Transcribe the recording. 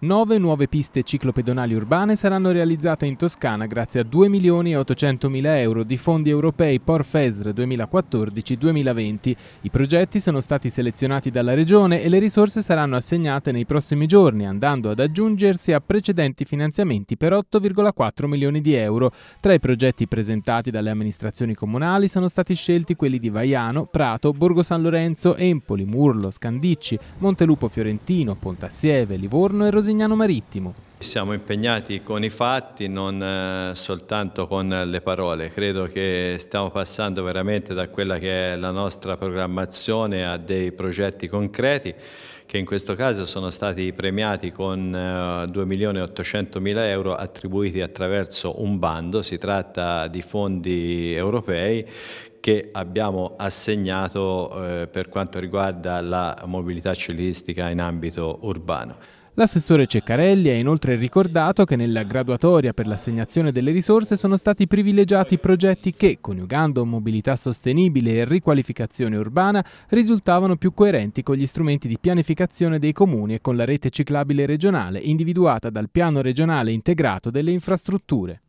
Nove nuove piste ciclopedonali urbane saranno realizzate in Toscana grazie a 2 milioni e 800 mila euro di fondi europei Porfesr 2014-2020. I progetti sono stati selezionati dalla Regione e le risorse saranno assegnate nei prossimi giorni, andando ad aggiungersi a precedenti finanziamenti per 8,4 milioni di euro. Tra i progetti presentati dalle amministrazioni comunali sono stati scelti quelli di Vaiano, Prato, Borgo San Lorenzo, Empoli, Murlo, Scandicci, Montelupo Fiorentino, Pontassieve, Livorno e Rosellino. Rosignano Marittimo. Siamo impegnati con i fatti, non eh, soltanto con le parole. Credo che stiamo passando veramente da quella che è la nostra programmazione a dei progetti concreti che in questo caso sono stati premiati con 2.800.000 eh, euro attribuiti attraverso un bando. Si tratta di fondi europei che abbiamo assegnato eh, per quanto riguarda la mobilità cellistica in ambito urbano. L'assessore Ceccarelli ha inoltre ricordato che nella graduatoria per l'assegnazione delle risorse sono stati privilegiati progetti che, coniugando mobilità sostenibile e riqualificazione urbana, risultavano più coerenti con gli strumenti di pianificazione dei comuni e con la rete ciclabile regionale individuata dal piano regionale integrato delle infrastrutture.